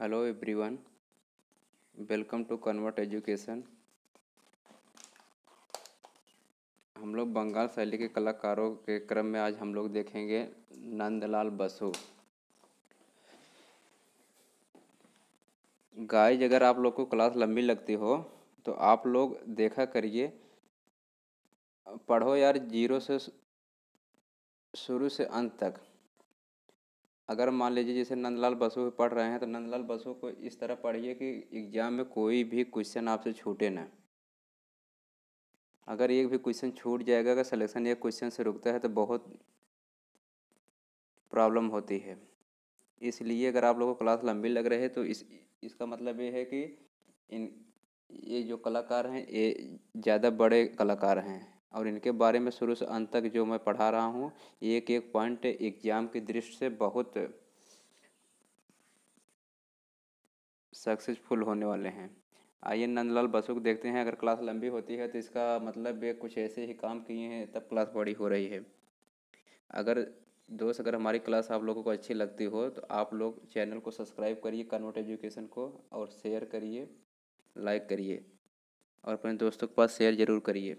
hello everyone welcome to convert education हम लोग बंगाल शैली के कलाकारों के क्रम में आज हम लोग देखेंगे नंदलाल बसु गाइज अगर आप लोग को क्लास लंबी लगती हो तो आप लोग देखा करिए पढ़ो यार जीरो से शुरू से अंत तक अगर मान लीजिए जैसे नंदलाल बसु पढ़ रहे हैं तो नंदलाल बसु को इस तरह पढ़िए कि एग्ज़ाम में कोई भी क्वेश्चन आपसे छूटे ना अगर एक भी क्वेश्चन छूट जाएगा अगर सिलेक्शन एक क्वेश्चन से रुकता है तो बहुत प्रॉब्लम होती है इसलिए अगर आप लोगों को क्लास लंबी लग रही है तो इस इसका मतलब ये है कि इन ये जो कलाकार हैं ये ज़्यादा बड़े कलाकार हैं और इनके बारे में शुरू से अंत तक जो मैं पढ़ा रहा हूँ एक एक पॉइंट एग्जाम की दृष्टि से बहुत सक्सेसफुल होने वाले हैं आइए नंदलाल बसु को देखते हैं अगर क्लास लंबी होती है तो इसका मतलब ये कुछ ऐसे ही काम किए हैं तब क्लास बड़ी हो रही है अगर दोस्त अगर हमारी क्लास आप लोगों को अच्छी लगती हो तो आप लोग चैनल को सब्सक्राइब करिए कन्वर्ट एजुकेशन को और शेयर करिए लाइक करिए और अपने दोस्तों के पास शेयर ज़रूर करिए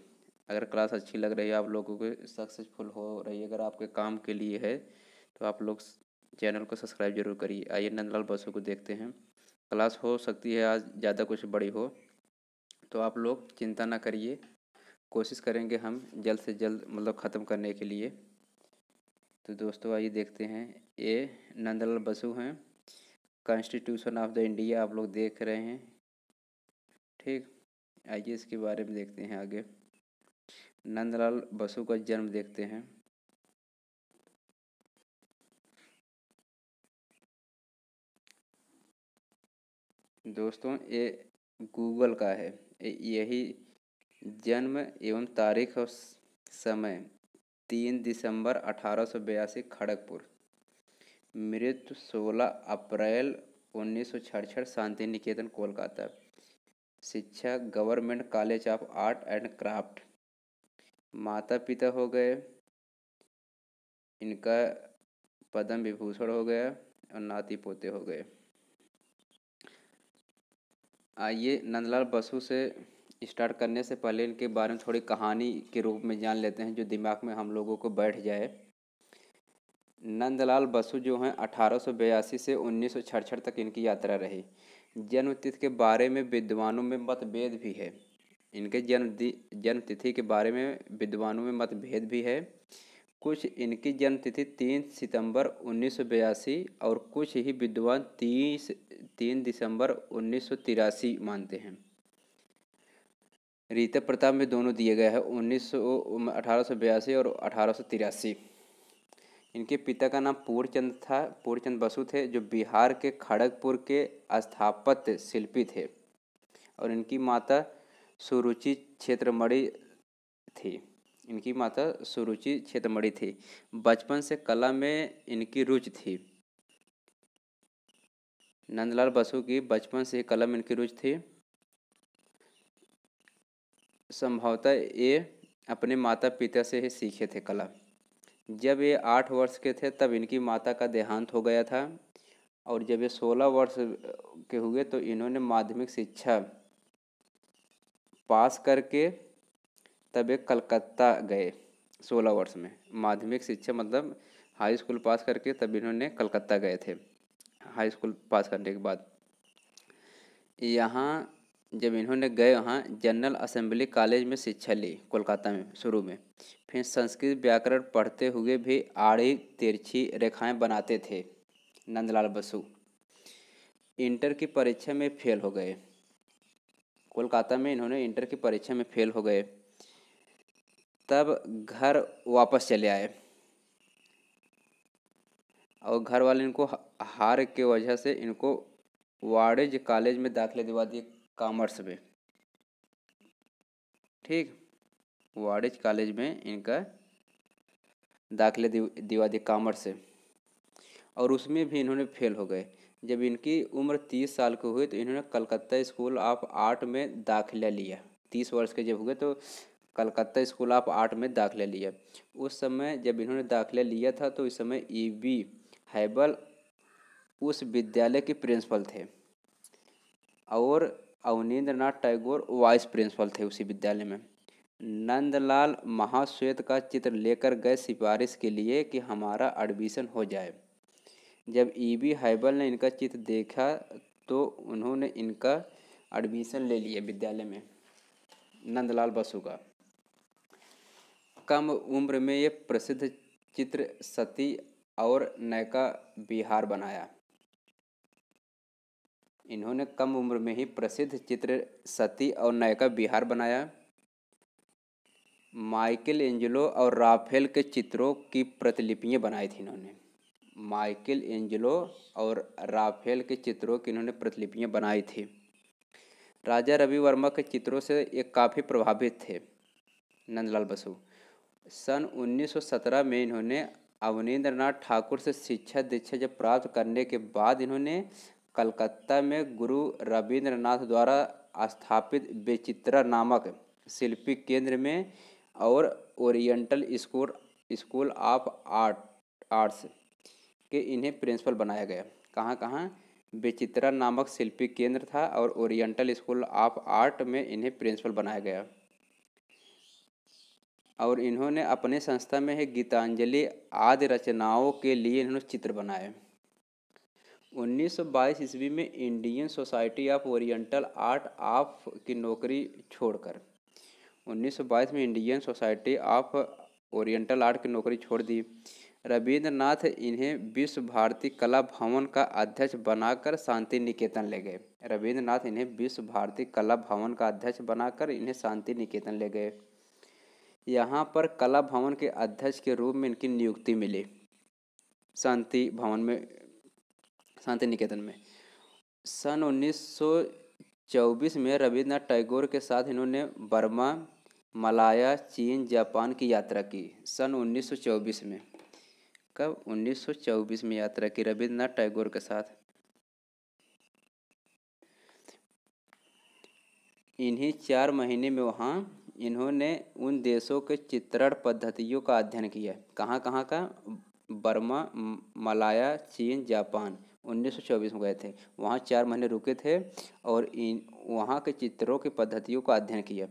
अगर क्लास अच्छी लग रही है आप लोगों को सक्सेसफुल हो रही है अगर आपके काम के लिए है तो आप लोग चैनल को सब्सक्राइब जरूर करिए आइए नंदलाल बसु को देखते हैं क्लास हो सकती है आज ज़्यादा कुछ बड़ी हो तो आप लोग चिंता ना करिए कोशिश करेंगे हम जल्द से जल्द मतलब ख़त्म करने के लिए तो दोस्तों आइए देखते हैं ये नंदलाल बसु हैं कॉन्स्टिट्यूशन ऑफ द इंडिया आप लोग देख रहे हैं ठीक आइए इसके बारे में देखते हैं आगे नंदलाल बसु का जन्म देखते हैं दोस्तों ये गूगल का है यही जन्म एवं तारीख और समय तीन दिसंबर अठारह सौ बयासी खड़गपुर मृत्यु सोलह अप्रैल उन्नीस सौ छठ शांति निकेतन कोलकाता शिक्षा government college of art and craft माता पिता हो गए इनका पद्म विभूषण हो गया और नाती पोते हो गए आइए नंदलाल बसु से स्टार्ट करने से पहले इनके बारे में थोड़ी कहानी के रूप में जान लेते हैं जो दिमाग में हम लोगों को बैठ जाए नंदलाल बसु जो हैं अठारह से उन्नीस तक इनकी यात्रा रही जन्म तिथि के बारे में विद्वानों में मतभेद भी है इनके जन्म जन्मतिथि के बारे में विद्वानों में मतभेद भी है कुछ इनकी जन्मतिथि तीन सितंबर उन्नीस और कुछ ही विद्वान तीस तीन दिसंबर उन्नीस मानते हैं रीता प्रताप में दोनों दिए गए हैं उन्नीस सौ और अठारह इनके पिता का नाम पूर्णचंद था पूर्णचंद बसु थे जो बिहार के खड़गपुर के स्थापत्य शिल्पी थे और इनकी माता सुरुचि क्षेत्रमणि थी इनकी माता सुरुचि क्षेत्रमणि थी बचपन से कला में इनकी रुचि थी नंदलाल बसु की बचपन से कला में इनकी रुचि थी संभवतः ये अपने माता पिता से ही सीखे थे कला जब ये आठ वर्ष के थे तब इनकी माता का देहांत हो गया था और जब ये सोलह वर्ष के हुए तो इन्होंने माध्यमिक शिक्षा पास करके तब ये कलकत्ता गए सोलह वर्ष में माध्यमिक शिक्षा मतलब हाई स्कूल पास करके तब इन्होंने कलकत्ता गए थे हाई स्कूल पास करने के बाद यहाँ जब इन्होंने गए वहाँ जनरल असेंबली कॉलेज में शिक्षा ली कोलकाता में शुरू में फिर संस्कृत व्याकरण पढ़ते हुए भी आड़ी तिरछी रेखाएं बनाते थे नंदलाल बसु इंटर की परीक्षा में फेल हो गए कोलकाता में इन्होंने इंटर की परीक्षा में फेल हो गए तब घर वापस चले आए और घर वाले इनको हार के वजह से इनको वाणिज्य कॉलेज में दाखिले दिवा दिए कॉमर्स में ठीक वाणिज्य कॉलेज में इनका दाखिले दिवा दिए कॉमर्स से और उसमें भी इन्होंने फेल हो गए जब इनकी उम्र तीस साल की हुई तो इन्होंने कलकत्ता स्कूल ऑफ आर्ट में दाखिला लिया तीस वर्ष के जब हुए तो कलकत्ता स्कूल ऑफ आर्ट में दाखिला लिया उस समय जब इन्होंने दाखिला लिया था तो इस समय ई बी हैबल उस विद्यालय के प्रिंसिपल थे और अवनीन्द्र नाथ टैगोर वाइस प्रिंसिपल थे उसी विद्यालय में नंदलाल महाश्वेत का चित्र लेकर गए सिफारिश के लिए कि हमारा एडमिशन हो जाए जब ई बी हाइबल ने इनका चित्र देखा तो उन्होंने इनका एडमिशन ले लिया विद्यालय में नंदलाल बसु का कम उम्र में ये प्रसिद्ध चित्र सती और नयका बिहार बनाया इन्होंने कम उम्र में ही प्रसिद्ध चित्र सती और नायका बिहार बनाया माइकल एंजलो और राफेल के चित्रों की प्रतिलिपियाँ बनाई थी इन्होंने माइकल एंजलो और राफेल के चित्रों की इन्होंने प्रतिलिपियाँ बनाई थी राजा रवि वर्मा के चित्रों से ये काफ़ी प्रभावित थे नंदलाल बसु सन 1917 में इन्होंने अवनीन्द्र नाथ ठाकुर से शिक्षा दीक्षा जब प्राप्त करने के बाद इन्होंने कलकत्ता में गुरु रविंद्रनाथ द्वारा स्थापित बेचित्रा नामक शिल्पी केंद्र में और oriental school school of art arts के इन्हें प्रिंसिपल बनाया गया कहाँ कहाँ बेचित्रा नामक शिल्पी केंद्र था और ओरिएंटल स्कूल ऑफ आर्ट में इन्हें प्रिंसिपल बनाया गया और इन्होंने अपने संस्था में ही गीतांजलि आदि रचनाओं के लिए इन्होंने चित्र बनाए 1922 ईस्वी में Indian society of oriental art of की नौकरी छोड़कर 1922 में Indian society of oriental art की नौकरी छोड़ दी रविंद्रनाथ इन्हें विश्व भारती कला भवन का अध्यक्ष बनाकर शांति निकेतन ले गए रविंद्रनाथ इन्हें विश्व भारती कला भवन का अध्यक्ष बनाकर इन्हें शांति निकेतन ले गए यहाँ पर कला भवन के अध्यक्ष के रूप में इनकी नियुक्ति मिली शांति भवन में शांति निकेतन में सन 1924 में रविंद्रनाथ टैगोर के साथ इन्होंने बर्मा मलाया चीन जापान की यात्रा की सन 1924 में कब 1924 में यात्रा की रविन्द्रनाथ टैगोर के साथ इन्हीं चार महीने में वहाँ इन्होंने उन देशों के चित्रण पद्धतियों का अध्ययन किया कहाँ कहाँ का बर्मा मलाया चीन जापान 1924 में गए थे वहाँ चार महीने रुके थे और इन वहाँ के चित्रों की पद्धतियों का अध्ययन किया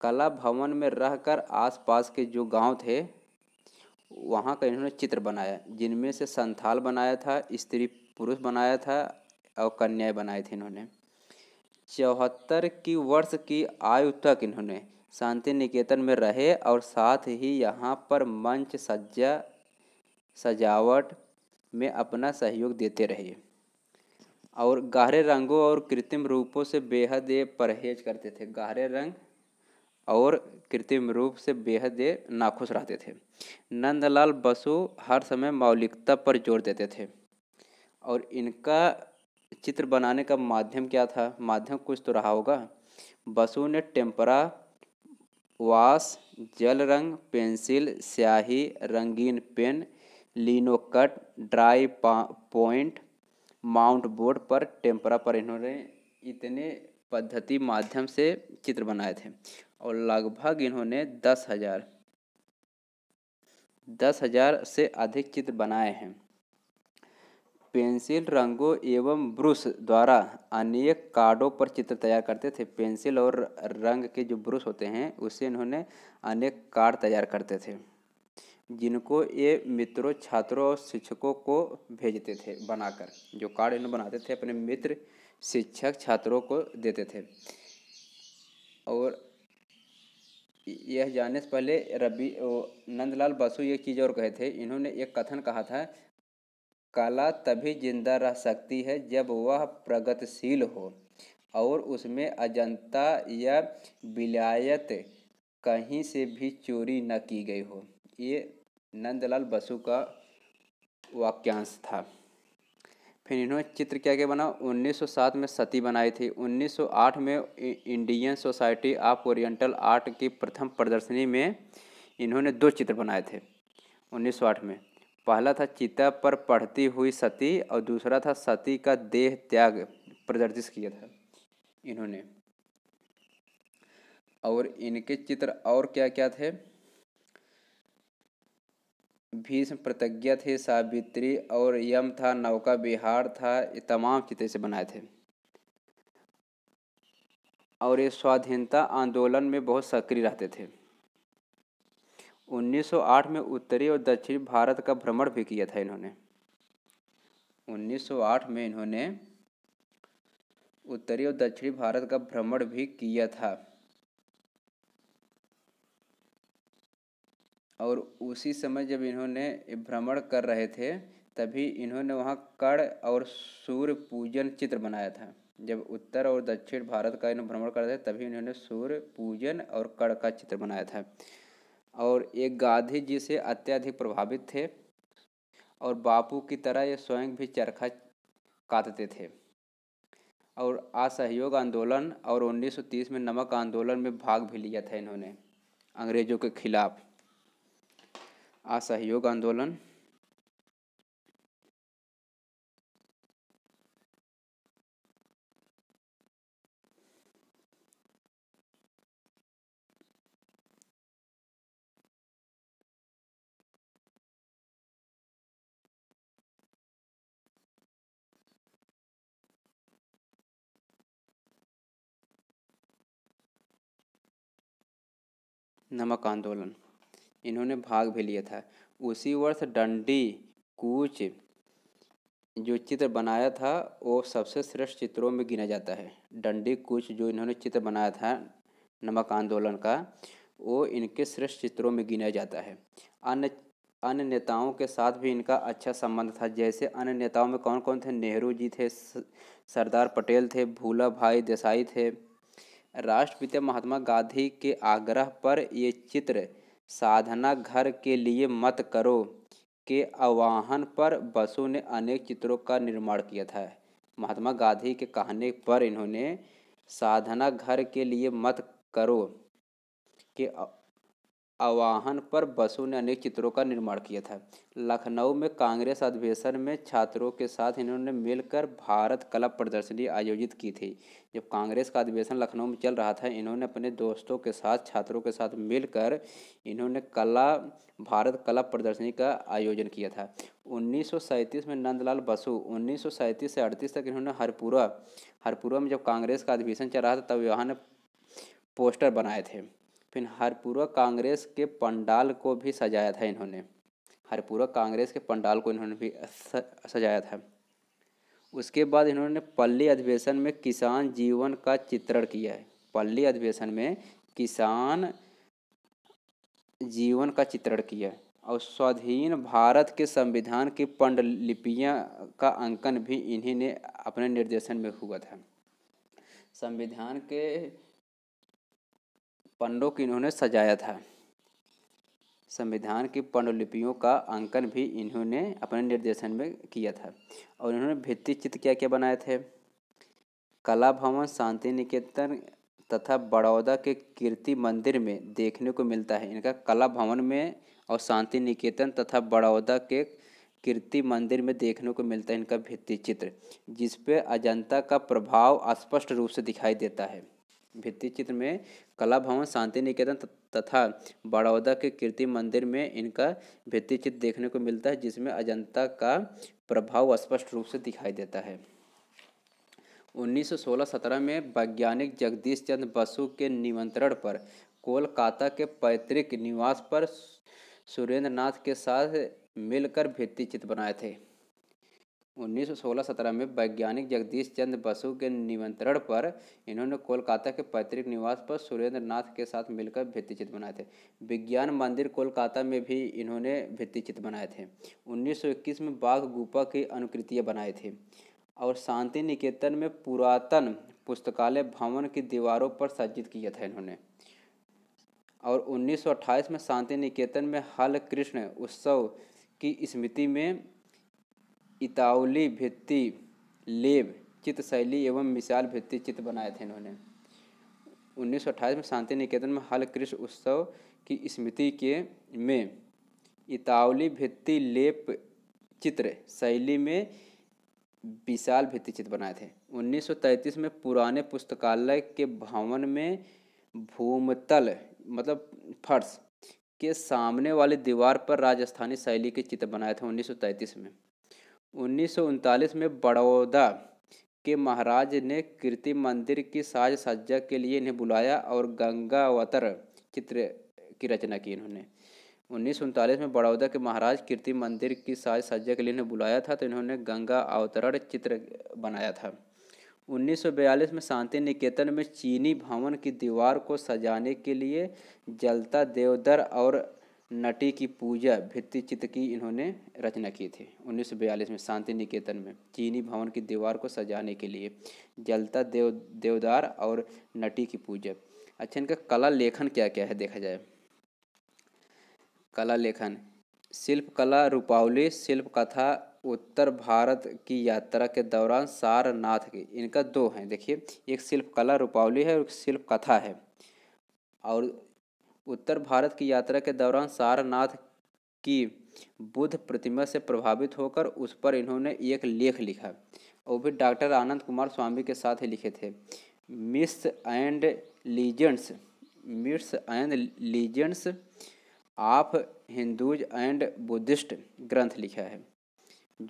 कला भवन में रहकर आसपास के जो गांव थे वहाँ का इन्होंने चित्र बनाया जिनमें से संथाल बनाया था स्त्री पुरुष बनाया था और कन्याएं बनाए थे इन्होंने चौहत्तर की वर्ष की आयु तक इन्होंने शांति निकेतन में रहे और साथ ही यहाँ पर मंच सज्जा सजावट में अपना सहयोग देते रहे और गहरे रंगों और कृत्रिम रूपों से बेहद परहेज करते थे गहरे रंग और कृत्रिम रूप से बेहद नाखुश रहते थे नंदलाल बसु हर समय मौलिकता पर जोर देते थे और इनका चित्र बनाने का माध्यम क्या था माध्यम कुछ तो रहा होगा बसु ने टेम्परा वास जल रंग पेंसिल स्याही रंगीन pen lino cut dry point mount board पर टेम्परा पर इन्होंने इतने पद्धति माध्यम से चित्र बनाए थे और लगभग इन्होंने दस हजार दस हजार से अधिक चित्र बनाए हैं पेंसिल रंगों एवं ब्रश द्वारा अनेक कार्डों पर चित्र तैयार करते थे पेंसिल और रंग के जो ब्रश होते हैं उससे इन्होंने अनेक कार्ड तैयार करते थे जिनको ये मित्रों छात्रों और शिक्षकों को भेजते थे बनाकर जो कार्ड इन्होंने बनाते थे अपने मित्र शिक्षक छात्रों को देते थे और यह जानने से पहले रबी नंदलाल बसु ये चीज़ और कहे थे इन्होंने एक कथन कहा था कला तभी जिंदा रह सकती है जब वह प्रगतिशील हो और उसमें अजंता या विलायत कहीं से भी चोरी न की गई हो ये नंदलाल बसु का वाक्यांश था फिर इन्होंने चित्र क्या क्या बना 1907 में सती बनाई थी 1908 में Indian society of oriental art की प्रथम प्रदर्शनी में इन्होंने दो चित्र बनाए थे 1908 में पहला था चिता पर पढ़ती हुई सती और दूसरा था सती का देह त्याग प्रदर्शित किया था इन्होंने और इनके चित्र और क्या क्या थे भीष्म प्रतिज्ञा थे सावित्री और यम था नौका बिहार था ये तमाम चित्र से बनाए थे और ये स्वाधीनता आंदोलन में बहुत सक्रिय रहते थे 1908 में उत्तरी और दक्षिणी भारत का भ्रमण भी किया था इन्होंने 1908 में इन्होंने उत्तरी और दक्षिणी भारत का भ्रमण भी किया था और उसी समय जब इन्होंने भ्रमण कर रहे थे तभी इन्होंने वहाँ कर्ण और सूर्य पूजन चित्र बनाया था जब उत्तर और दक्षिण भारत का इन्होंने भ्रमण कर रहे थे तभी इन्होंने सूर्य पूजन और कर्ण का चित्र बनाया था और ये गांधी जी से अत्यधिक प्रभावित थे और बापू की तरह ये स्वयं भी चरखा काटते थे और असहयोग आंदोलन और 1930 में नमक आंदोलन में भाग भी लिया था इन्होंने अंग्रेज़ों के खिलाफ़ असहयोग आंदोलन नमक आंदोलन इन्होंने भाग भी लिया था उसी वर्ष डंडी कूच जो चित्र बनाया था वो सबसे श्रेष्ठ चित्रों में गिना जाता है डंडी कूच जो इन्होंने चित्र बनाया था नमक आंदोलन का वो इनके श्रेष्ठ चित्रों में गिना जाता है अन्य अन्य नेताओं के साथ भी इनका अच्छा संबंध था जैसे अन्य नेताओं में कौन कौन थे नेहरू जी थे सरदार पटेल थे भूला भाई देसाई थे राष्ट्रपिता महात्मा गांधी के आग्रह पर ये चित्र साधना घर के लिए मत करो के आह्वान पर बसु ने अनेक चित्रों का निर्माण किया था महात्मा गांधी के कहने पर इन्होंने साधना घर के लिए मत करो के आवाहन पर बसु ने अनेक चित्रों का निर्माण किया था लखनऊ में कांग्रेस अधिवेशन में छात्रों के साथ इन्होंने मिलकर भारत कला प्रदर्शनी आयोजित की थी जब कांग्रेस का अधिवेशन लखनऊ में चल रहा था इन्होंने अपने दोस्तों के साथ छात्रों के साथ मिलकर इन्होंने कला भारत कला प्रदर्शनी का आयोजन किया था उन्नीस में नंदलाल बसु उन्नीस से अड़तीस तक इन्होंने हरपुरा हरपुरा में जब कांग्रेस का अधिवेशन चल रहा था तब यहाँ ने पोस्टर बनाए थे फिर हरपुरा कांग्रेस के पंडाल को भी सजाया था इन्होंने हरपुरा कांग्रेस के पंडाल को इन्होंने भी सजाया था उसके बाद इन्होंने पल्ली अधिवेशन में किसान जीवन का चित्रण किया है पल्ली अधिवेशन में किसान जीवन का चित्रण किया है और स्वाधीन भारत के संविधान की पंडलिपियाँ का अंकन भी इन्हीं ने अपने निर्देशन में हुआ था संविधान के पंडों की इन्होंने सजाया था संविधान की पंडुलिपियों का अंकन भी इन्होंने अपने निर्देशन में किया था और इन्होंने भित्ति चित्र क्या क्या बनाए थे कला भवन शांति निकेतन तथा बड़ौदा के कीर्ति मंदिर में देखने को मिलता है इनका कला भवन में और शांति निकेतन तथा बड़ौदा के कीर्ति मंदिर में देखने को मिलता है इनका भित्ति चित्र जिसपे अजंता का प्रभाव स्पष्ट रूप से दिखाई देता है भित्ति चित्र में कला भवन शांति निकेतन तथा बड़ौदा के कीर्ति मंदिर में इनका भित्ति चित्र देखने को मिलता है जिसमें अजंता का प्रभाव स्पष्ट रूप से दिखाई देता है 1916-17 में वैज्ञानिक जगदीश चंद्र बसु के निमंत्रण पर कोलकाता के पैतृक निवास पर सुरेंद्र नाथ के साथ मिलकर भित्ति चित्र बनाए थे उन्नीस सौ सोलह सत्रह में वैज्ञानिक जगदीश चंद्र बसु के निमंत्रण पर इन्होंने कोलकाता के पैतृक निवास पर सुरेंद्र नाथ के साथ मिलकर भित्तिचित्र बनाए थे विज्ञान मंदिर कोलकाता में भी इन्होंने भित्तिचित्र बनाए थे 1921 में बाघ गुफा की अनुकृतियाँ बनाए थी और शांति निकेतन में पुरातन पुस्तकालय भवन की दीवारों पर सज्जित किया था इन्होंने और उन्नीस में शांति निकेतन में हल कृष्ण उत्सव की स्मृति में इतावली भित्ति लेब चित्र शैली एवं विशाल भित्ति चित्र बनाए थे इन्होंने उन्नीस में शांति निकेतन में हल कृष्ण उत्सव की स्मृति के में इतावली भित्ति लेप चित्र शैली में विशाल भित्ति चित्र बनाए थे 1933 में पुराने पुस्तकालय के भवन में भूमतल मतलब फर्श के सामने वाली दीवार पर राजस्थानी शैली के चित्र बनाए थे 1933 में उन्नीस में बड़ौदा के महाराज ने कीर्ति मंदिर की साज सज्जा के लिए इन्हें बुलाया और गंगावतर चित्र की रचना की इन्होंने उन्नीस में बड़ौदा के महाराज कीर्ति मंदिर की साज सज्जा के लिए इन्हें बुलाया था तो इन्होंने गंगा अवतरण चित्र बनाया था 1942 में शांति निकेतन में चीनी भवन की दीवार को सजाने के लिए जलता देवदर और नटी की पूजा चित्र की इन्होंने रचना की थी 1942 में शांति निकेतन में चीनी भवन की दीवार को सजाने के लिए जलता देव देवदार और नटी की पूजा अच्छा इनका कला लेखन क्या क्या है देखा जाए कला लेखन शिल्प कला रूपावली शिल्प कथा उत्तर भारत की यात्रा के दौरान सारनाथ की इनका दो हैं देखिए एक शिल्प कला रूपावली है और एक शिल्प कथा है और उत्तर भारत की यात्रा के दौरान सारनाथ की बुद्ध प्रतिमा से प्रभावित होकर उस पर इन्होंने एक लेख लिखा और भी डॉक्टर आनंद कुमार स्वामी के साथ ही लिखे थे myths and legends myths and legends of Hindus and Buddhist ग्रंथ लिखा है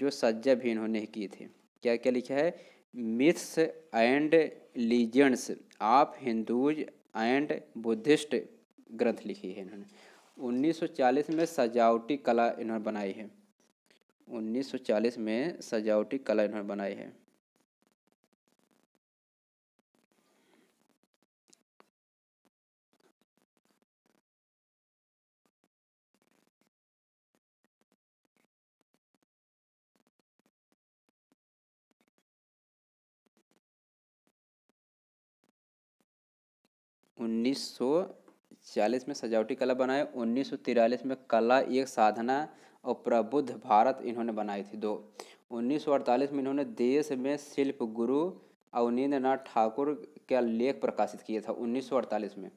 जो सज्जा भी इन्होंने की थी क्या क्या लिखा है myths and legends of Hindus and Buddhist ग्रंथ लिखी है इन्होंने 1940 में सजावटी कला इन्होंने बनाई है 1940 में सजावटी कला इन्होंने बनाई है उन्नीस सौ छियालीस में सजावटी कला बनाए तिरालीस में कला एक साधना और प्रबुद्ध भारत इन्होंने बनाई थी दो अड़तालीस में इन्होंने देश में शिल्प गुरु अवनीन्द्र नाथ ठाकुर का लेख प्रकाशित किया था अड़तालीस में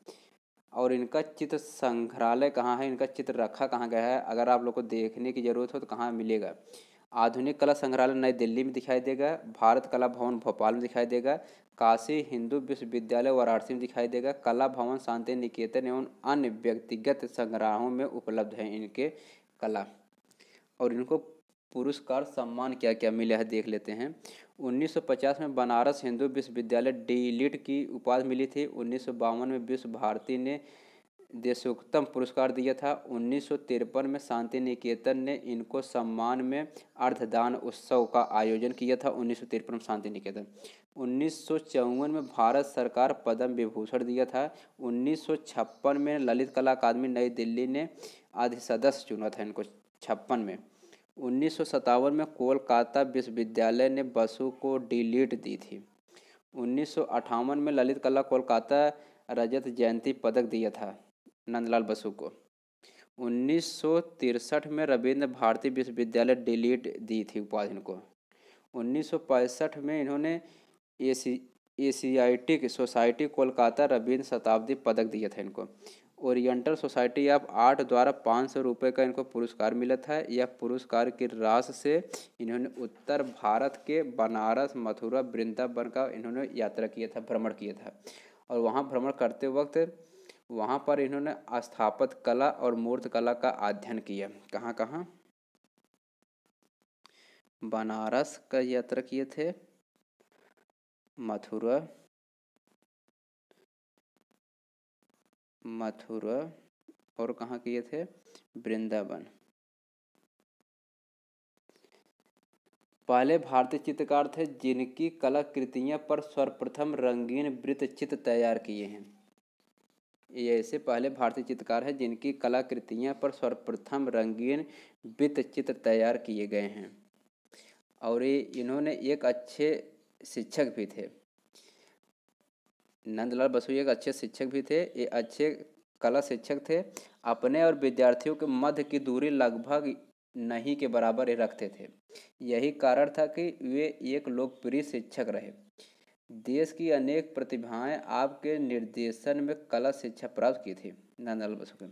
और इनका चित्र संग्रहालय कहाँ है इनका चित्र रखा कहाँ गया है अगर आप लोग को देखने की ज़रूरत हो तो कहाँ मिलेगा आधुनिक कला संग्रहालय नई दिल्ली में दिखाई देगा भारत कला भवन भोपाल में दिखाई देगा काशी हिंदू विश्वविद्यालय वाराणसी में दिखाई देगा कला भवन शांति निकेतन एवं अन्य व्यक्तिगत संग्रहों में उपलब्ध हैं इनके कला और इनको पुरस्कार सम्मान क्या क्या मिला है देख लेते हैं 1950 में बनारस हिंदू विश्वविद्यालय डीलिट की उपाधि मिली थी उन्नीस में विश्व भारती ने देशोत्तम पुरस्कार दिया था उन्नीस में शांति निकेतन ने इनको सम्मान में अर्धदान उत्सव का आयोजन किया था उन्नीस में शांति निकेतन उन्नीस में भारत सरकार पद्म विभूषण दिया था उन्नीस में ललित कला अकादमी नई दिल्ली ने आदि सदस्य चुना था इनको छप्पन में उन्नीस में कोलकाता विश्वविद्यालय ने बसु को डिलीट दी थी उन्नीस में ललित कला कोलकाता रजत जयंती पदक दिया था नंदलाल बसु को उन्नीस में रविंद्र भारती विश्वविद्यालय डिलीट दी थी उपाधि इनको उन्नीस में इन्होंने एसी एशियाटिक सोसाइटी कोलकाता रबीन शताब्दी पदक दिया था इनको ओरिएंटल सोसाइटी ऑफ आर्ट द्वारा पाँच सौ रुपये का इनको पुरस्कार मिला था यह पुरस्कार की राश से इन्होंने उत्तर भारत के बनारस मथुरा वृंदावन का इन्होंने यात्रा किया था भ्रमण किया था और वहाँ भ्रमण करते वक्त वहाँ पर इन्होंने स्थापत कला और मूर्त कला का अध्ययन किया कहाँ कहाँ बनारस का यात्रा किए थे मथुरा मथुरा और कहाँ किए थे वृंदावन पहले भारतीय चित्रकार थे जिनकी कलाकृतियाँ पर सर्वप्रथम रंगीन वृत्त चित्र तैयार किए हैं ये ऐसे पहले भारतीय चित्रकार हैं जिनकी कलाकृतियाँ पर सर्वप्रथम रंगीन वृत्त चित्र तैयार किए गए हैं और ये इन्होंने एक अच्छे शिक्षक भी थे नंदलाल बसु एक अच्छे शिक्षक भी थे ये अच्छे कला शिक्षक थे अपने और विद्यार्थियों के मध्य की दूरी लगभग नहीं के बराबर ही रखते थे यही कारण था कि वे एक लोकप्रिय शिक्षक रहे देश की अनेक प्रतिभाएं आपके निर्देशन में कला शिक्षा प्राप्त की थी नंदलाल बसु के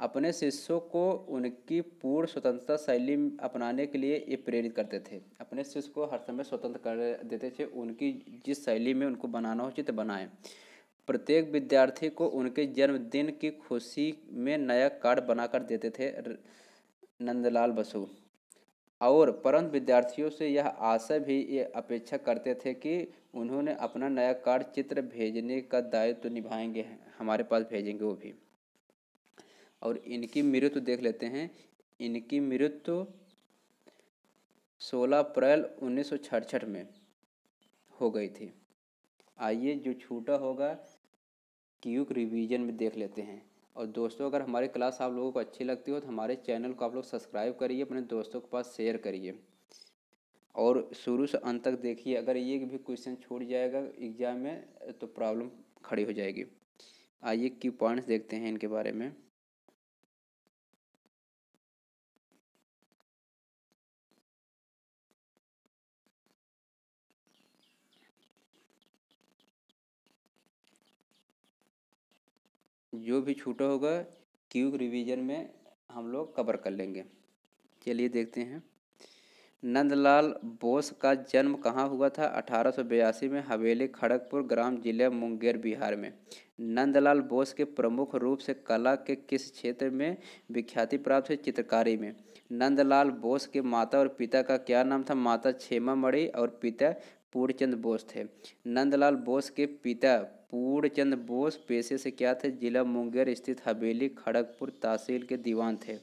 अपने शिष्यों को उनकी पूर्ण स्वतंत्रता शैली अपनाने के लिए ये प्रेरित करते थे अपने शिष्य को हर समय स्वतंत्र कर देते थे उनकी जिस शैली में उनको बनाना उचित बनाएं प्रत्येक विद्यार्थी को उनके जन्मदिन की खुशी में नया कार्ड बनाकर देते थे नंदलाल बसु और परंत विद्यार्थियों से यह आशा भी ये अपेक्षा करते थे कि उन्होंने अपना नया कार्ड चित्र भेजने का दायित्व तो निभाएंगे हमारे पास भेजेंगे वो भी और इनकी मृत्यु देख लेते हैं इनकी मृत्यु 16 अप्रैल उन्नीस में हो गई थी आइए जो छूटा होगा क्यूक रिवीजन में देख लेते हैं और दोस्तों अगर हमारी क्लास आप लोगों को अच्छी लगती हो तो हमारे चैनल को आप लोग सब्सक्राइब करिए अपने दोस्तों के पास शेयर करिए और शुरू से अंत तक देखिए अगर ये भी क्वेश्चन छूट जाएगा एग्जाम में तो प्रॉब्लम खड़ी हो जाएगी आइए की पॉइंट्स देखते हैं इनके बारे में जो भी छूटा होगा क्यूब रिवीजन में हम लोग कवर कर लेंगे चलिए देखते हैं नंदलाल बोस का जन्म कहाँ हुआ था अठारह में हवेली खड़गपुर ग्राम जिले मुंगेर बिहार में नंदलाल बोस के प्रमुख रूप से कला के किस क्षेत्र में विख्याति प्राप्त है चित्रकारी में नंदलाल बोस के माता और पिता का क्या नाम था माता क्षेमा मणि और पिता पूर्णचंद बोस थे नंदलाल बोस के पिता पूर्णचंद बोस पेशे से क्या थे जिला मुंगेर स्थित हवेली खड़गपुर तहसील के दीवान थे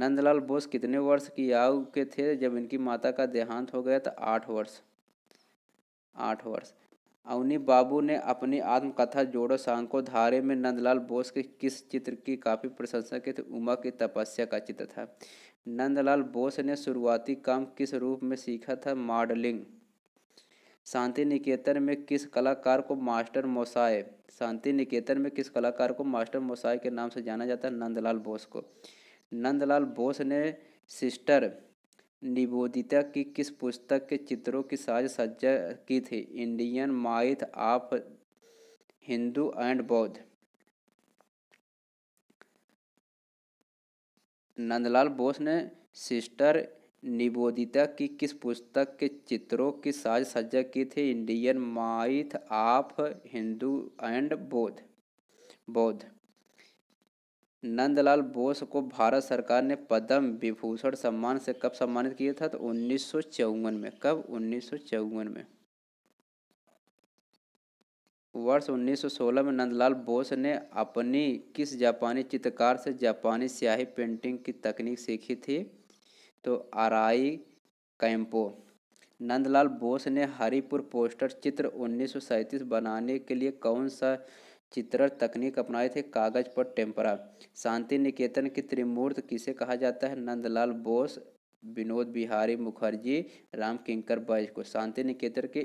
नंदलाल बोस कितने वर्ष की आयु के थे जब इनकी माता का देहांत हो गया था आठ वर्ष आठ वर्ष अवनी बाबू ने अपनी आत्मकथा जोड़ो को धारे में नंदलाल बोस के किस चित्र की काफ़ी प्रशंसा की थी उमा की तपस्या का चित्र था नंदलाल बोस ने शुरुआती काम किस रूप में सीखा था मॉडलिंग शांति निकेतन में किस कलाकार को मास्टर मोसाए शांति निकेतन में किस कलाकार को मास्टर मोसाए के नाम से जाना जाता है नंदलाल बोस को नंदलाल बोस ने सिस्टर निबोदिता की किस पुस्तक के चित्रों की साज सज्जा की थी Indian myth of Hindu and बौद्ध नंदलाल बोस ने सिस्टर निबोदिता की किस पुस्तक के चित्रों की साज सज्जा की थी Indian myth of Hindu and बौद्ध बौद्ध नंदलाल बोस को भारत सरकार ने पद्म विभूषण सम्मान से कब सम्मानित किया था तो उन्नीस में कब उन्नीस में वर्ष 1916 में नंदलाल बोस ने अपनी किस जापानी चित्रकार से जापानी स्याही पेंटिंग की तकनीक सीखी थी तो आराई कैंपो नंदलाल बोस ने हरिपुर पोस्टर चित्र उन्नीस बनाने के लिए कौन सा चित्र तकनीक अपनाए थे कागज पर टेम्परा शांति निकेतन की त्रिमूर्त किसे कहा जाता है नंदलाल बोस विनोद बिहारी मुखर्जी राम किंकर बैज को शांति निकेतन के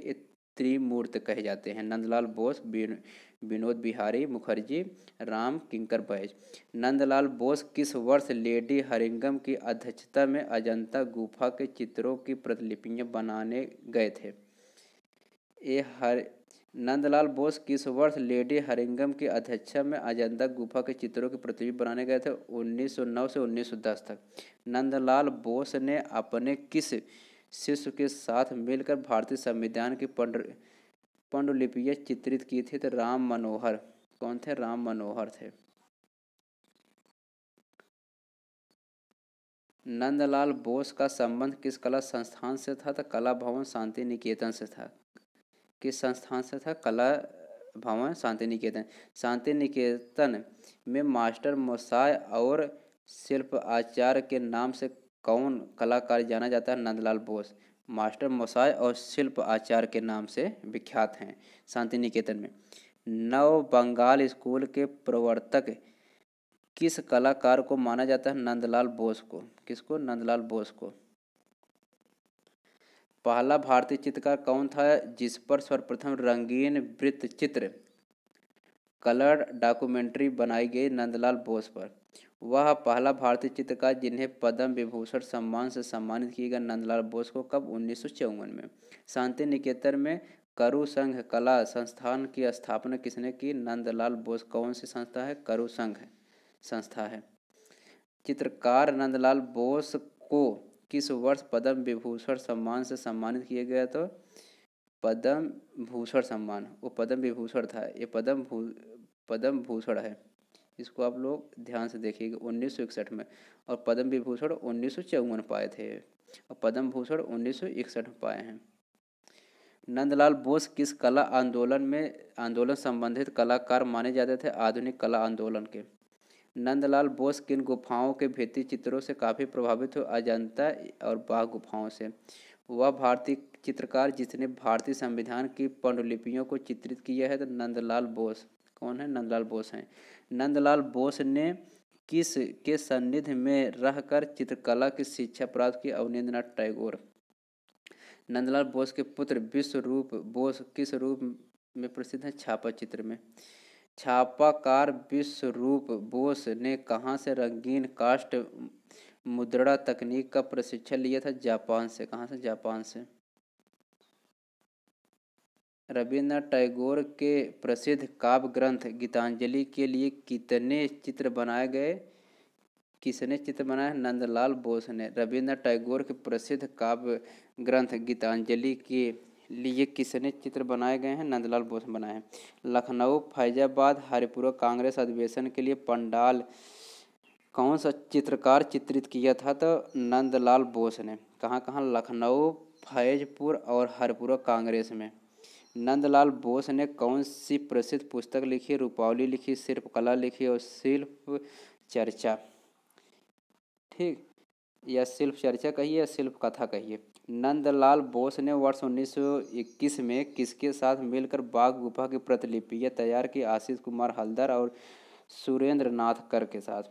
त्रिमूर्त कहे जाते हैं नंदलाल बोस विनोद बिहारी मुखर्जी राम किंकर बैज नंदलाल बोस किस वर्ष लेडी हरिंगम की अध्यक्षता में अजंता गुफा के चित्रों की प्रतिलिपियां बनाने गए थे ये हर नंदलाल बोस किस वर्ष लेडी हरिंगम की अध्यक्षता में अजंता गुफा के चित्रों की प्रतिलिपि बनाने गए थे 1909 से 1910 तक नंदलाल बोस ने अपने किस शिष्य के साथ मिलकर भारतीय संविधान की पंडुलिपियाँ चित्रित की थी तो राम मनोहर कौन थे राम मनोहर थे नंदलाल बोस का संबंध किस कला संस्थान से था तो कला भवन शांति निकेतन से था किस संस्थान से था कला भवन शांति निकेतन शांति निकेतन में मास्टर मोसाय और शिल्प आचार्य के नाम से कौन कलाकार जाना जाता है नंदलाल बोस मास्टर मोसाय और शिल्प आचार्य के नाम से विख्यात हैं शांति निकेतन में नव बंगाल स्कूल के प्रवर्तक किस कलाकार को माना जाता है नंदलाल बोस को किसको नंदलाल बोस को पहला भारतीय चित्रकार कौन था जिस पर सर्वप्रथम रंगीन वृत्त चित्र कलर डॉक्यूमेंट्री बनाई गई नंदलाल बोस पर वह पहला भारतीय चित्रकार जिन्हें पद्म विभूषण सम्मान से सम्मानित किया गया नंदलाल बोस को कब उन्नीस में शांति निकेतन में करु संघ कला संस्थान की स्थापना किसने की नंदलाल बोस कौन सी संस्था है करु संघ संस्था है चित्रकार नंदलाल बोस को किस वर्ष पद्म विभूषण सम्मान से सम्मानित किया गया तो पद्म भूषण सम्मान वो पद्म विभूषण था ये पद्म भू पद्म भूषण है इसको आप लोग ध्यान से देखिएगा उन्नीस में और पद्म विभूषण उन्नीस पाए थे और पद्म भूषण उन्नीस में पाए हैं नंदलाल बोस किस कला आंदोलन में आंदोलन संबंधित कलाकार माने जाते थे आधुनिक कला आंदोलन के नंदलाल बोस किन गुफाओं के भित्ति चित्रों से काफ़ी प्रभावित हुए अजंता और बाघ गुफाओं से वह भारतीय चित्रकार जिसने भारतीय संविधान की पांडुलिपियों को चित्रित किया है तो नंदलाल बोस कौन है नंदलाल बोस हैं नंदलाल बोस ने किस के सन्निधि में रहकर चित्रकला की शिक्षा प्राप्त की अवनीन्द्रनाथ टैगोर नंदलाल बोस के पुत्र विश्व रूप बोस किस रूप में प्रसिद्ध हैं छापा चित्र में छापाकार विश्व रूप बोस ने कहाँ से रंगीन काष्ट मुद्रा तकनीक का प्रशिक्षण लिया था जापान से कहाँ से जापान से रविन्द्रनाथ टैगोर के प्रसिद्ध काव्य ग्रंथ गीतांजलि के लिए कितने चित्र बनाए गए किसने चित्र बनाया नंदलाल बोस ने रविन्द्रनाथ टैगोर के प्रसिद्ध काव्य ग्रंथ गीतांजलि के लिए किसने चित्र बनाए गए हैं नंदलाल बोस बनाए हैं लखनऊ फैजाबाद हरिपुरा कांग्रेस अधिवेशन के लिए पंडाल कौन सा चित्रकार चित्रित किया था तो नंदलाल बोस ने कहाँ कहाँ लखनऊ फैजपुर और हरिपुरा कांग्रेस में नंदलाल बोस ने कौन सी प्रसिद्ध पुस्तक लिखी रूपावली लिखी सिर्फ कला लिखी और शिल्प चर्चा ठीक या शिल्प चर्चा कहिए या शिल्प कथा कहिए नंदलाल बोस ने वर्ष 1921 में किसके साथ मिलकर बाघ गुफा की प्रतिलिपियाँ तैयार की आशीष कुमार हल्दर और सुरेंद्र नाथ कर के साथ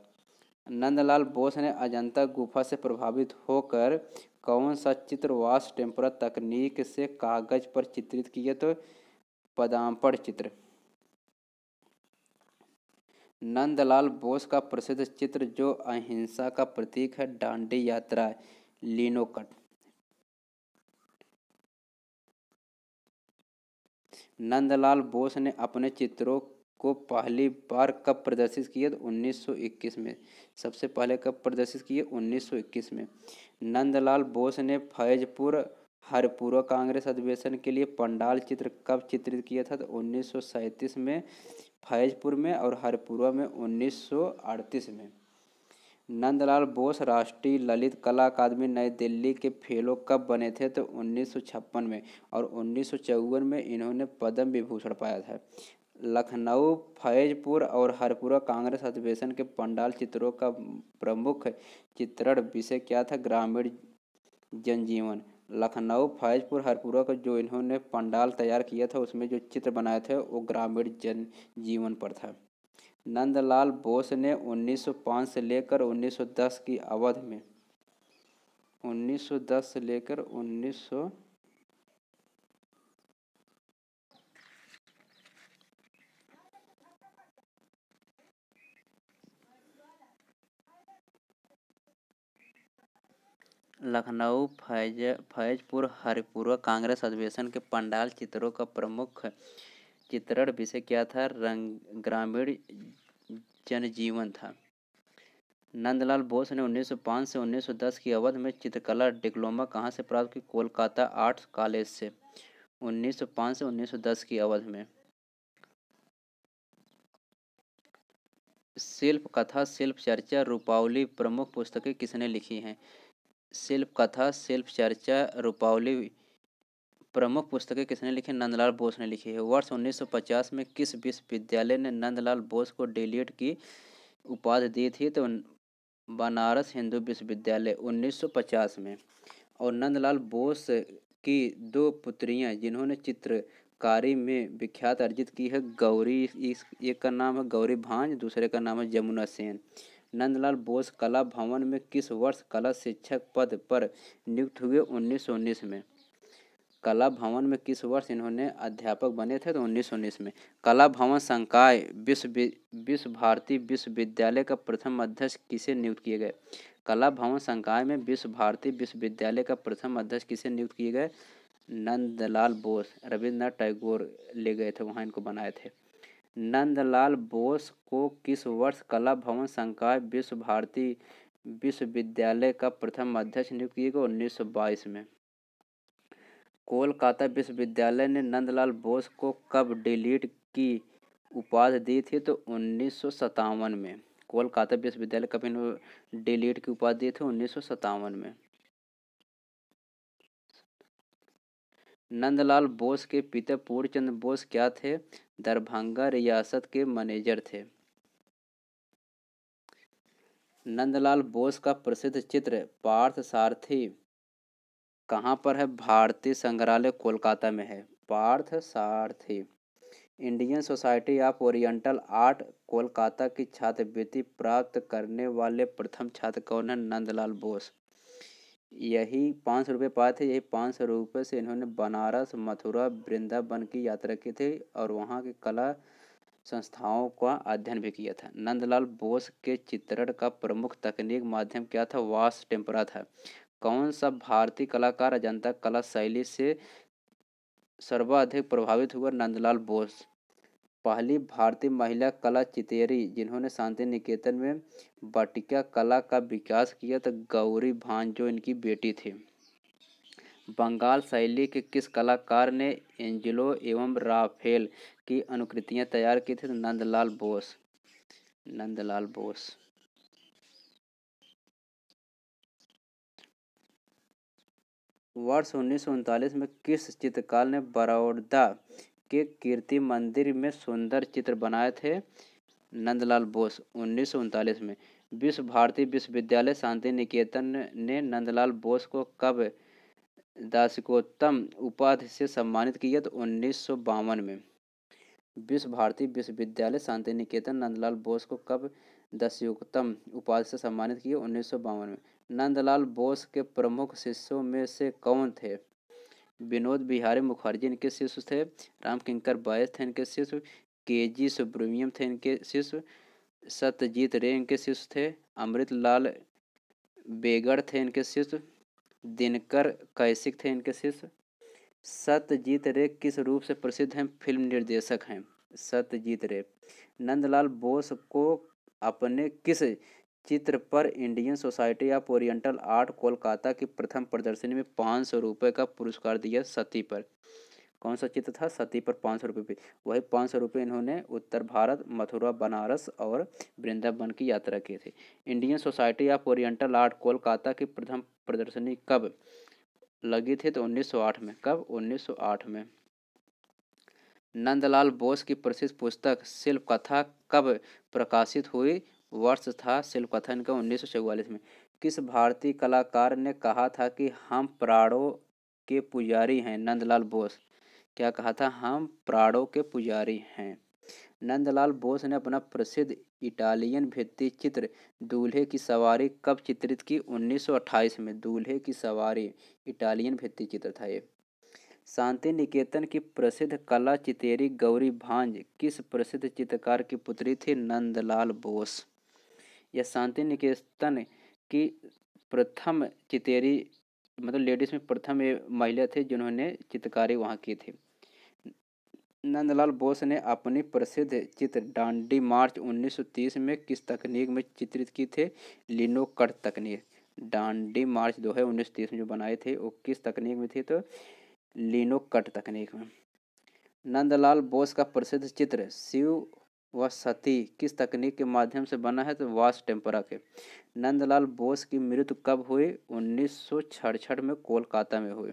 नंदलाल बोस ने अजंता गुफा से प्रभावित होकर कौन सा चित्र वास टेम्परा तकनीक से कागज पर चित्रित किए तो पदाम्पड़ चित्र नंदलाल बोस का प्रसिद्ध चित्र जो अहिंसा का प्रतीक है डांडी यात्रा लीनोकट नंदलाल बोस ने अपने चित्रों को पहली बार कब प्रदर्शित किया तो 1921 में सबसे पहले कब प्रदर्शित किए 1921 में नंदलाल बोस ने फैजपुर हरपुरा कांग्रेस अधिवेशन के लिए पंडाल चित्र कब चित्रित किया था तो उन्नीस में फैजपुर में और हरपुरा में 1938 में नंदलाल बोस राष्ट्रीय ललित कला अकादमी नई दिल्ली के फेलो कब बने थे तो उन्नीस में और उन्नीस में इन्होंने पद्म विभूषण पाया था लखनऊ फैजपुर और हरपुरा कांग्रेस अधिवेशन के पंडाल चित्रों का प्रमुख चित्रण विषय क्या था ग्रामीण जनजीवन लखनऊ फैजपुर हरपुरा का जो इन्होंने पंडाल तैयार किया था उसमें जो चित्र बनाए थे वो ग्रामीण जन जीवन पर था नंदलाल बोस ने 1905 से लेकर 1910 की अवधि में 1910 से लेकर 1900 लखनऊ फैज फैजपुर हरिपुरा कांग्रेस अधिवेशन के पंडाल चित्रों का प्रमुख चित्रण विषय क्या था रंग ग्रामीण जनजीवन था नंदलाल बोस ने 1905 से 1910 की अवधि में चित्रकला डिप्लोमा कहाँ से प्राप्त की कोलकाता आर्ट कॉलेज से 1905 से 1910 की अवधि में शिल्प कथा शिल्प चर्चा रूपावली प्रमुख पुस्तकें किसने लिखी हैं सेल्फ कथा सेल्फ चर्चा रूपावली प्रमुख पुस्तकें किसने लिखी नंदलाल बोस ने लिखी है वर्ष 1950 में किस विश्वविद्यालय ने नंदलाल बोस को डेलियट की उपाधि दी थी तो बनारस हिंदू विश्वविद्यालय 1950 में और नंदलाल बोस की दो पुत्रियां जिन्होंने चित्रकारी में विख्यात अर्जित की है गौरी इस एक का नाम है गौरी भांज दूसरे का नाम है जमुना सेन नंदलाल बोस कला भवन में किस वर्ष कला शिक्षक पद पर नियुक्त हुए उन्नीस में कला भवन में किस वर्ष इन्होंने अध्यापक बने थे तो उन्नीस में कला भवन संकाय विश्व विश्व भारती विश्वविद्यालय का प्रथम अध्यक्ष किसे नियुक्त किए गए कला भवन संकाय में विश्व भारती विश्वविद्यालय का प्रथम अध्यक्ष किसे नियुक्त किए गए नंदलाल बोस रविन्द्रनाथ टैगोर ले गए थे वहाँ इनको बनाए थे नंदलाल बोस को किस वर्ष कला भवन संकाय विश्व भारती विश्वविद्यालय का प्रथम अध्यक्ष नियुक्त किया गया उन्नीस सौ बाईस में कोलकाता विश्वविद्यालय ने नंदलाल बोस को कब डिलीट की उपाधि दी थी तो उन्नीस सौ सत्तावन में कोलकाता विश्वविद्यालय कब इन्होंने डिलीट की उपाधि दी थी उन्नीस सौ सत्तावन में नंदलाल बोस के पिता पूर्णचंद बोस क्या थे दरभंगा रियासत के मैनेजर थे नंदलाल बोस का प्रसिद्ध चित्र पार्थ सारथी कहाँ पर है भारतीय संग्रहालय कोलकाता में है Partha Sarathi Indian society of oriental art Kolkata की छात्रवृत्ति प्राप्त करने वाले प्रथम छात्र कौन है नंदलाल बोस यही पाँच सौ रुपये पाए थे यही पाँच सौ रुपये से इन्होंने बनारस मथुरा वृंदावन की यात्रा की थी और वहाँ की कला संस्थाओं का अध्ययन भी किया था नंदलाल बोस के चित्रण का प्रमुख तकनीक माध्यम क्या था वास टेम्परा था कौन सा भारतीय कलाकार अजंता कला शैली से सर्वाधिक प्रभावित हुआ नंदलाल बोस पहली भारतीय महिला कला चितेरी जिन्होंने शांति निकेतन में बटिका कला का विकास किया तो गौरी भान जो इनकी बेटी थी बंगाल शैली के किस कलाकार ने एंजिलो एवं राफेल की अनुकृतियां तैयार की थी तो नंदलाल बोस नंदलाल बोस वर्ष उन्नीस में किस चित्रकार ने बड़ौदा के कीर्ति मंदिर में सुंदर चित्र बनाए थे नंदलाल बोस उन्नीस में विश्व भारती विश्वविद्यालय शांति निकेतन ने नंदलाल बोस को कब दासिकोत्तम उपाधि से सम्मानित किया तो उन्नीस में विश्व भारती विश्वविद्यालय शांति निकेतन नंदलाल बोस को कब दस्युक्तम उपाधि से सम्मानित किया उन्नीस में नंदलाल बोस के प्रमुख शिष्यों में से कौन थे विनोद बिहारी मुखर्जी इनके शिष्य थे रामकिंकर बायस थे इनके शिष्य के जी सुब्रमण्यम थे इनके शिष्य सत्यजीत रे इनके शिष्य थे अमृत लाल बेगड़ थे इनके शिष्य दिनकर कैसिक थे इनके शिष्य सत्यजीत रे किस रूप से प्रसिद्ध हैं फिल्म निर्देशक हैं सत्यजीत रे नंदलाल बोस को अपने किस चित्र पर Indian society of oriental art Kolkata की प्रथम प्रदर्शनी में पाँच सौ रुपये का पुरस्कार दिया सती पर कौन सा चित्र था सती पर पाँच सौ रुपये वही पाँच सौ रुपये इन्होंने उत्तर भारत मथुरा बनारस और वृंदावन की यात्रा की थी Indian society of oriental art Kolkata की प्रथम प्रदर्शनी कब लगी थी तो 1908 में कब 1908 में नंदलाल बोस की प्रसिद्ध पुस्तक शिल्प कथा कब प्रकाशित हुई वर्ष था शिल्पकथन का उन्नीस में किस भारतीय कलाकार ने कहा था कि हम प्राणों के पुजारी हैं नंदलाल बोस क्या कहा था हम प्राणों के पुजारी हैं नंदलाल बोस ने अपना प्रसिद्ध इटालियन भित्ति चित्र दूल्हे की सवारी कब चित्रित की 1928 में दूल्हे की सवारी इटालियन भित्ति चित्र था ये शांति निकेतन की प्रसिद्ध कला चितेरी गौरी भांज किस प्रसिद्ध चित्रकार की पुत्री थी नंदलाल बोस या शांति निकेतन की प्रथम चितेरी मतलब लेडीज में प्रथम ये महिला थे जिन्होंने चित्रकारी वहाँ की थी नंदलाल बोस ने अपनी प्रसिद्ध चित्र डांडी मार्च 1930 में किस तकनीक में चित्रित की थे लिनो कट तकनीक डांडी मार्च दो हजार उन्नीस तीस में जो बनाए थे वो किस तकनीक में थी तो लिनो कट तकनीक में नंदलाल बोस का प्रसिद्ध चित्र शिव वह सती किस तकनीक के माध्यम से बना है तो वास टेम्परा के नंदलाल बोस की मृत्यु कब हुई उन्नीस में कोलकाता में हुई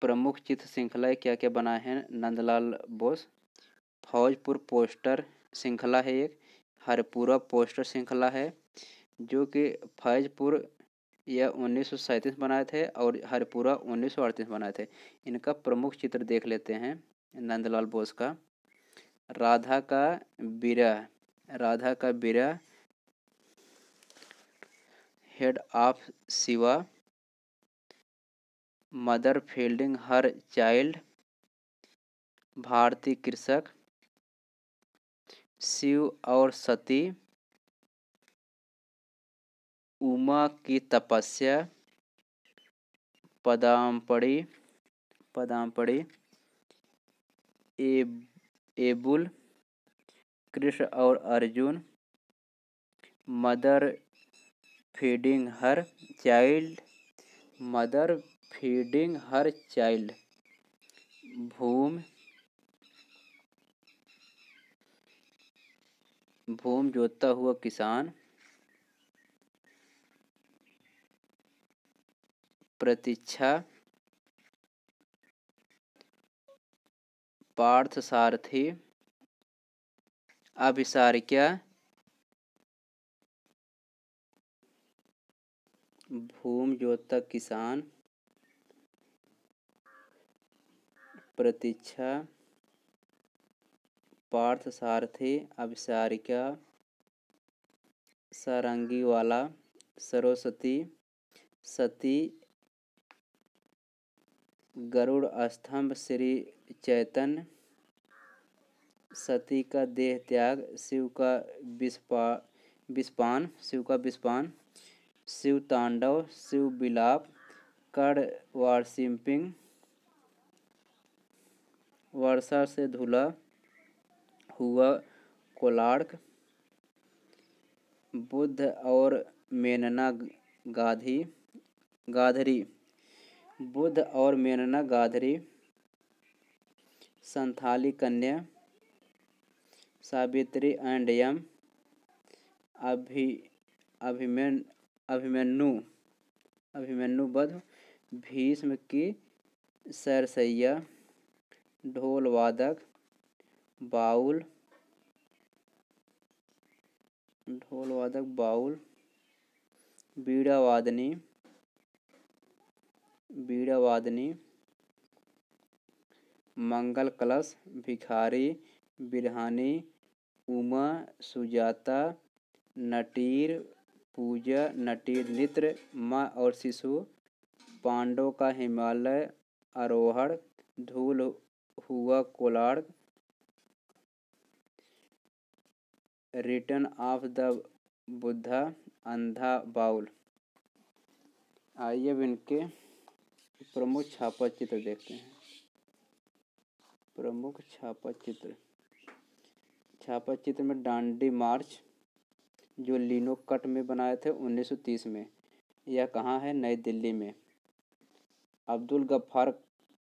प्रमुख चित्र श्रृंखलाएँ क्या क्या बनाए हैं नंदलाल बोस फौजपुर पोस्टर श्रृंखला है एक हरपुरा पोस्टर श्रृंखला है जो कि फैजपुर यह उन्नीस सौ बनाए थे और हरपुरा उन्नीस सौ बनाए थे इनका प्रमुख चित्र देख लेते हैं नंदलाल बोस का राधा का बीरा राधा का बीरा head of Shiva mother feeding her child भारतीय कृषक शिव और सती उमा की तपस्या पदामपड़ी पदामपड़ी एबुल कृष्ण और Arjun mother feeding her child mother feeding her child भूमि भूम जोतता हुआ किसान प्रतीक्षा पार्थ सारथी अभिसारिका भूम जोतक किसान प्रतीक्षा पार्थ सारथी अभिसारिका सारंगी वाला सरस्वती सती गरुड़ स्तंभ श्री चैतन सती का देह त्याग शिव का विस्पा विस्पान शिव का विस्पान शिव तांडव शिव बिलाप कड़ वार्सिपिंग वर्षा से धुला हुआ कोलार्क बुद्ध और मेनना गाधी गाधरी बुद्ध और मेनना गाधरी संथाली कन्या सावित्री एंड यम अभि अभिमेन अभिमन्यु अभिमन्यु बध भीष्म की सरसैया ढोल वादक बाउल ढोल वादक बाउल बीड़ा वादनी बीड़ा वादनी मंगल कलश भिखारी बिरहानी उमा सुजाता नटीर पूजा नटीर नित्र माँ और शिशु पांडव का हिमालय आरोहण धूल हुआ कोलाड़ रिटर्न ऑफ द बुद्धा अंधा बाउल आइए अब इनके प्रमुख छापा चित्र देखते हैं प्रमुख छापा चित्र छापा चित्र में डांडी मार्च जो लिनो कट में बनाए थे 1930 में यह कहाँ है नई दिल्ली में अब्दुल गफ्फार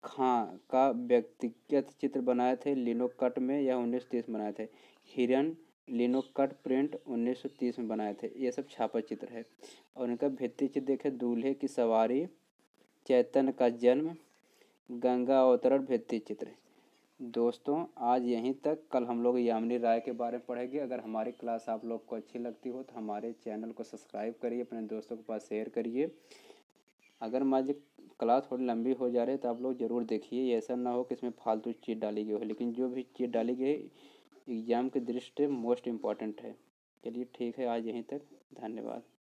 खां का व्यक्तिगत चित्र बनाए थे लिनो कट में यह उन्नीस तीस बनाए थे हिरन लिनोकट प्रिंट 1930 में बनाए थे ये सब छापा चित्र है और इनका भित्ति चित्र देखे दूल्हे की सवारी चैतन्य का जन्म गंगा अवतरण भित्ति चित्र दोस्तों आज यहीं तक कल हम लोग यामिनी राय के बारे में पढ़ेंगे अगर हमारी क्लास आप लोग को अच्छी लगती हो तो हमारे चैनल को सब्सक्राइब करिए अपने दोस्तों के पास शेयर करिए अगर मान क्लास थोड़ी लंबी हो जा रही है तो आप लोग ज़रूर देखिए ऐसा ना हो कि इसमें फालतू चीज़ डाली गई हो लेकिन जो भी चीज़ डाली गई एग्ज़ाम की दृष्टि मोस्ट इम्पॉर्टेंट है चलिए ठीक है आज यहीं तक धन्यवाद